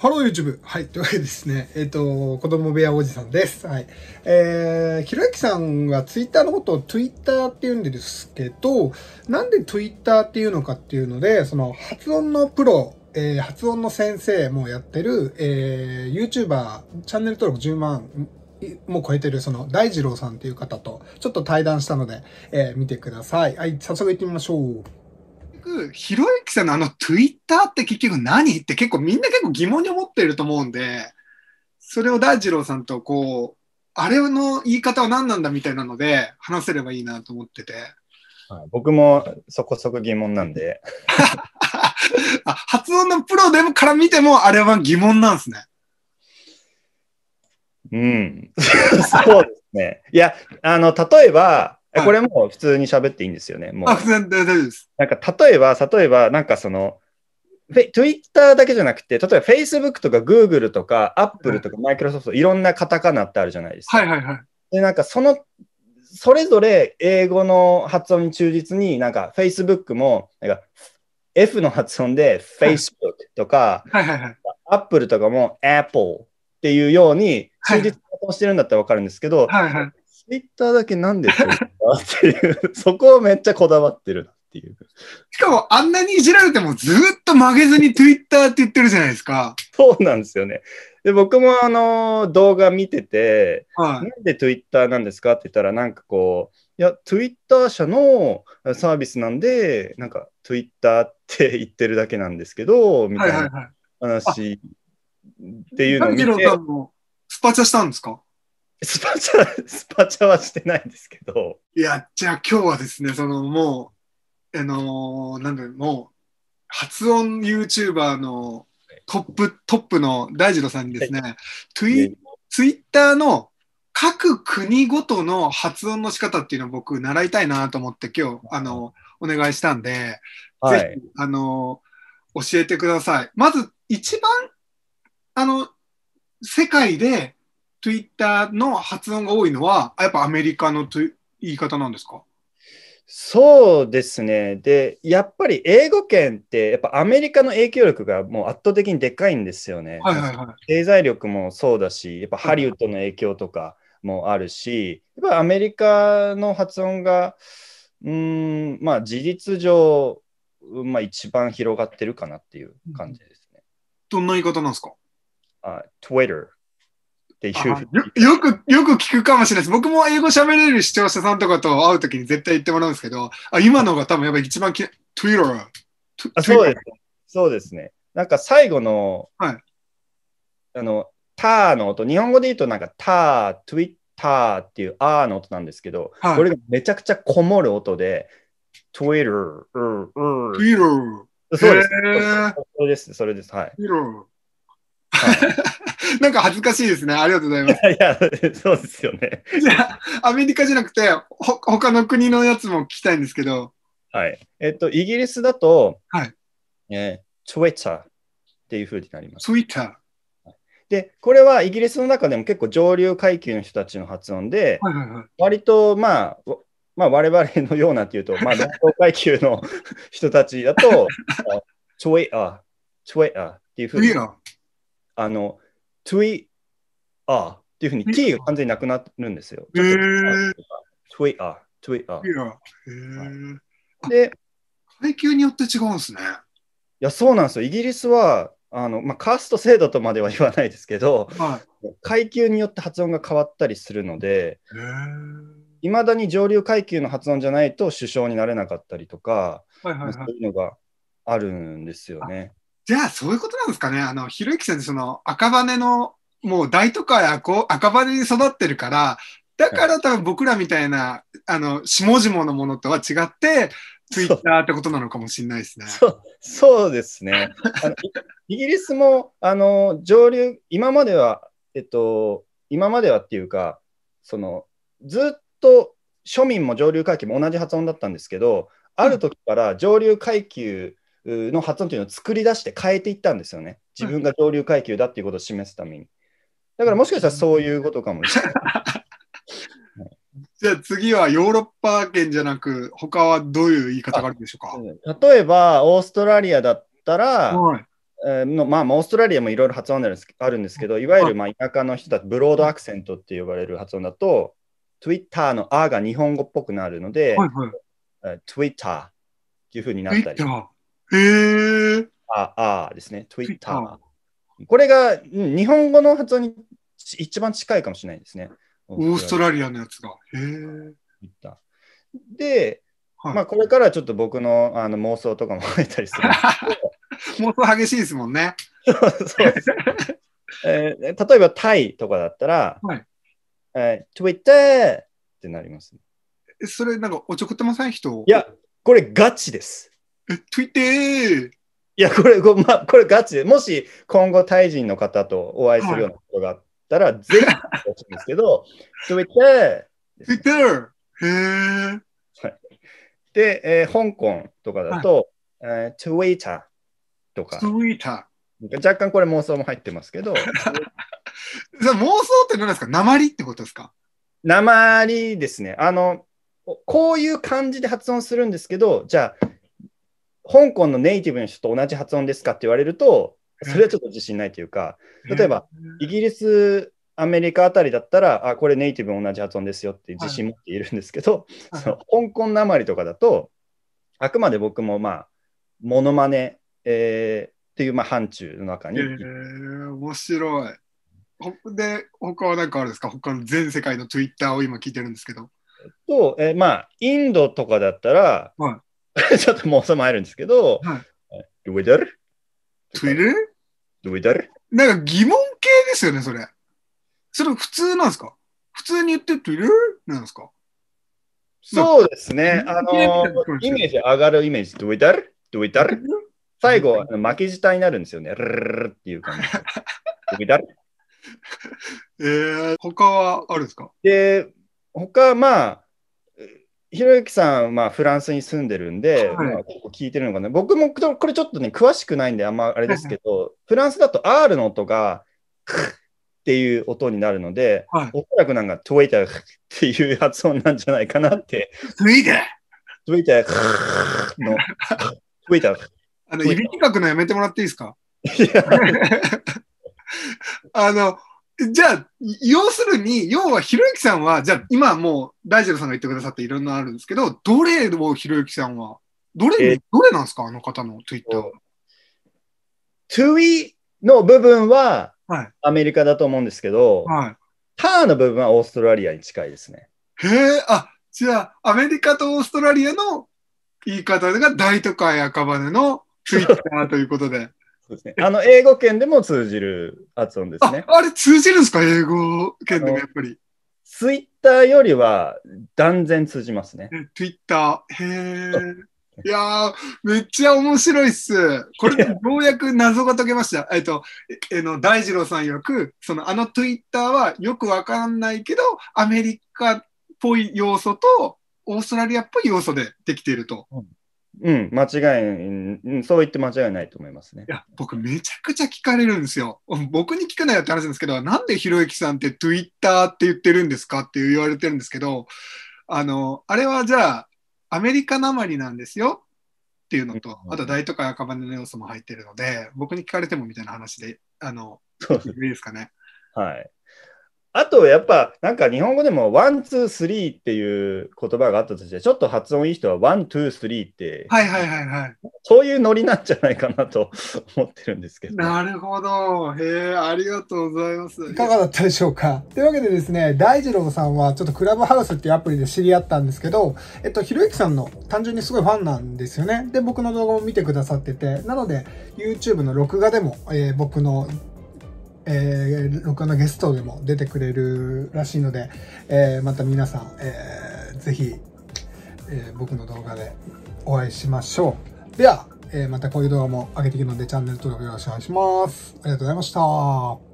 ハロー YouTube! はい。というわけでですね、えっ、ー、と、子供部屋おじさんです。はい。えー、ひろゆきさんが Twitter のことを Twitter って言うんですけど、なんで Twitter っていうのかっていうので、その発音のプロ、えー、発音の先生もやってる、えー、YouTuber、チャンネル登録10万も超えてる、その、大二郎さんっていう方と、ちょっと対談したので、えー、見てください。はい、早速行ってみましょう。ひろゆきさんのあの Twitter って結局何って結構みんな結構疑問に思っていると思うんで、それを大二郎さんとこう、あれの言い方は何なんだみたいなので話せればいいなと思ってて。僕もそこそこ疑問なんで発音のプロでもから見てもあれは疑問なんですね。うん。そうですね。いや、あの、例えば、はい、これも普通に喋っていいんですよね。もう。あ、全然大丈夫です。なんか、例えば、例えば、なんかその、Twitter だけじゃなくて、例えば Facebook とか Google とか Apple とか Microsoft とかいろんなカタカナってあるじゃないですか。はいはいはい。で、なんかその、それぞれ英語の発音に忠実に、なんか Facebook も、なんか F の発音で Facebook とか、はいはいはい、Apple とかも Apple っていうように忠実に発音してるんだったらわかるんですけど、はいはいツイッターだけなんでターっていう、そこをめっちゃこだわってるっていう。しかもあんなにいじられてもずっと曲げずにツイッターって言ってるじゃないですか。そうなんですよね。で、僕もあの動画見てて、はい、なんでツイッターなんですかって言ったら、なんかこう、いや、ツイッター社のサービスなんで、なんかツイッターって言ってるだけなんですけど、みたいな話っていうのを見て。はいはいはい、スパチャしたんですかスパチャ、スパチャはしてないんですけど。いや、じゃあ今日はですね、そのもう、あのー、なんだろう、もう、発音 YouTuber のトップ、トップの大二郎さんにですね、はい、ツイツイッターの各国ごとの発音の仕方っていうのを僕習いたいなと思って今日、あの、お願いしたんで、はい、ぜひ、あの、教えてください。まず一番、あの、世界で Twitter の発音が多いのは、やっぱアメリカの言い方なんですかそうですね。で、やっぱり英語圏って、やっぱアメリカの影響力がもう圧倒的にでかいんですよね。はいはいはい、経済力もそうだし、やっぱハリウッドの影響とかもあるし、やっぱアメリカの発音が、うん、まあ事実上、まあ一番広がってるかなっていう感じですね。どんな言い方なんですかあ ?Twitter。っていう。よく、よく聞くかもしれないです。僕も英語喋れる視聴者さんとかと会うときに絶対言ってもらうんですけど、あ今のが多分やっぱり一番き、Twitter。そうです。そうですね。なんか最後の、はい、あの、ターの音、日本語で言うとなんかター、ツイッターっていうアーの音なんですけど、はい、これがめちゃくちゃこもる音で、Twitter、Twitter。そうです、ね。それです、それです。はい。Twitter。なんか恥ずかしいですね。ありがとうございます。いや、そうですよね。じゃあ、アメリカじゃなくて、ほ他の国のやつも聞きたいんですけど。はい。えっと、イギリスだと、はい。えー、Twitter っていうふうになります。Twitter。で、これはイギリスの中でも結構上流階級の人たちの発音で、はいはいはい、割とまあ、まあ、我々のようなっていうと、まあ、上階級の人たちだと、チョイア、チョイアっていうふうに。あの、トゥイアっていうふうに t が完全になくなるんですよ。えー、イ、ア、i t t e r t で、階級によって違うんですね。いや、そうなんですよ。イギリスは、あのまあ、カースト制度とまでは言わないですけど、はい、階級によって発音が変わったりするので、いまだに上流階級の発音じゃないと首相になれなかったりとか、はいはいはい、そういうのがあるんですよね。じゃあそういうことなんですかね。あの、ひろゆきさんってその赤羽のもう大都会赤羽に育ってるから、だから多分僕らみたいな、あの、下々のものとは違って、ツイッターってことなのかもしれないですね。そうそうですねイギリスも、あの、上流、今までは、えっと、今まではっていうか、その、ずっと庶民も上流階級も同じ発音だったんですけど、ある時から上流階級の発音というのを作り出して変えていったんですよね。自分が上流階級だっていうことを示すために。だからもしかしたらそういうことかもしれない。じゃあ次はヨーロッパ圏じゃなく、他はどういう言い方があるんでしょうか。例えば、オーストラリアだったら、はいえーのまあ、オーストラリアもいろいろ発音あるんですけど、いわゆるまあ田舎の人だとブロードアクセントって呼ばれる発音だと、Twitter の「あ」が日本語っぽくなるので、Twitter っていうふうになったり。えー、ああですね、Twitter。これが日本語の発音に一番近いかもしれないですね。オーストラリアのやつが。へえ。で、はい、まあこれからちょっと僕のあの妄想とかも入ったりする 妄想激しいですもんね。そうです、えー。例えばタイとかだったら、はいえー、Twitter ってなります、それなんかおちょくってません人いや、これガチです。ついてーいや、これ、これ,、まあ、これガチで、もし今後、タイ人の方とお会いするようなことがあったら、ぜひ、ほしいんですけど、ついてーついてーへー。で、えー、香港とかだと、はいえー、Twitter とか。若干これ妄想も入ってますけど。妄想って何ですか鉛ってことですか鉛ですね。あの、こういう感じで発音するんですけど、じゃあ、香港のネイティブの人と同じ発音ですかって言われると、それはちょっと自信ないというか、例えば、イギリス、アメリカあたりだったら、あ、これネイティブ同じ発音ですよって自信持っているんですけど、はい、その香港なまりとかだと、あくまで僕もまあ、モノマネ、えー、っていう、まあ、範疇の中に。えー、面白い。で、他は何かあるんですか他の全世界の Twitter を今聞いてるんですけど。と、えー、まあ、インドとかだったら、はい ちょっともうそれもあるんですけど、はい、Twitter?Twitter? なんか疑問系ですよね、それ。それ普通なんですか普通に言って Twitter? なんですかそうですね。あのー、イメージ上がるイメージ、Twitter?Twitter? 最後、巻き舌になるんですよね。ルルルっていう感じ。t どうだる えー、他はあるんですかで、他、まあ、ひろゆきさん、まあ、フランスに住んでるんで、はいまあ、聞いてるのかな。僕もこれちょっとね、詳しくないんで、あんまあれですけど、はいはい、フランスだと R の音が、クッっていう音になるので、はい、おそらくなんか、トゥイターっていう発音なんじゃないかなって。トゥイタートゥイターの、トゥイター。あの、指企画のやめてもらっていいですか あの、じゃあ、要するに、要は、ひろゆきさんは、じゃあ、今もう、大二郎さんが言ってくださっていろんなあるんですけど、どれをひろゆきさんは、どれ、えー、どれなんですかあの方のツイッター。トゥイの部分は、アメリカだと思うんですけど、はい、ターの部分はオーストラリアに近いですね。へえ、あ、じゃあ、アメリカとオーストラリアの言い方が大都会赤羽のツイッターということで。そうですね。あの、英語圏でも通じる発音ですね。ああれ通じるんですか英語圏でもやっぱり。ツイッターよりは断然通じますね。ツイッター。へえ。いやー、めっちゃ面白いっす。これでようやく謎が解けました。えっと、えの、大二郎さん曰く、その、あのツイッターはよくわかんないけど、アメリカっぽい要素と、オーストラリアっぽい要素でできていると。うんうん、間違い、そう言って間違いないと思いますね。いや、僕、めちゃくちゃ聞かれるんですよ。僕に聞かないよって話なんですけど、なんでひろゆきさんって Twitter って言ってるんですかって言われてるんですけど、あの、あれはじゃあ、アメリカなまりなんですよっていうのと、あと大都会赤羽の要素も入ってるので、僕に聞かれてもみたいな話で、あの、いいですかね。はい。あとやっぱなんか日本語でもワンツースリーっていう言葉があったとしてちょっと発音いい人はワンツースリーってはいはいはいはいそういうノリなんじゃないかなと思ってるんですけどなるほどへえありがとうございますいかがだったでしょうかというわけでですね大二郎さんはちょっとクラブハウスっていうアプリで知り合ったんですけどえっとひろゆきさんの単純にすごいファンなんですよねで僕の動画も見てくださっててなので YouTube の録画でも、えー、僕のえー、他のゲストでも出てくれるらしいので、えー、また皆さん、えー、ぜひ、えー、僕の動画でお会いしましょう。では、えー、またこういう動画も上げていくのでチャンネル登録よろしくお願いします。ありがとうございました。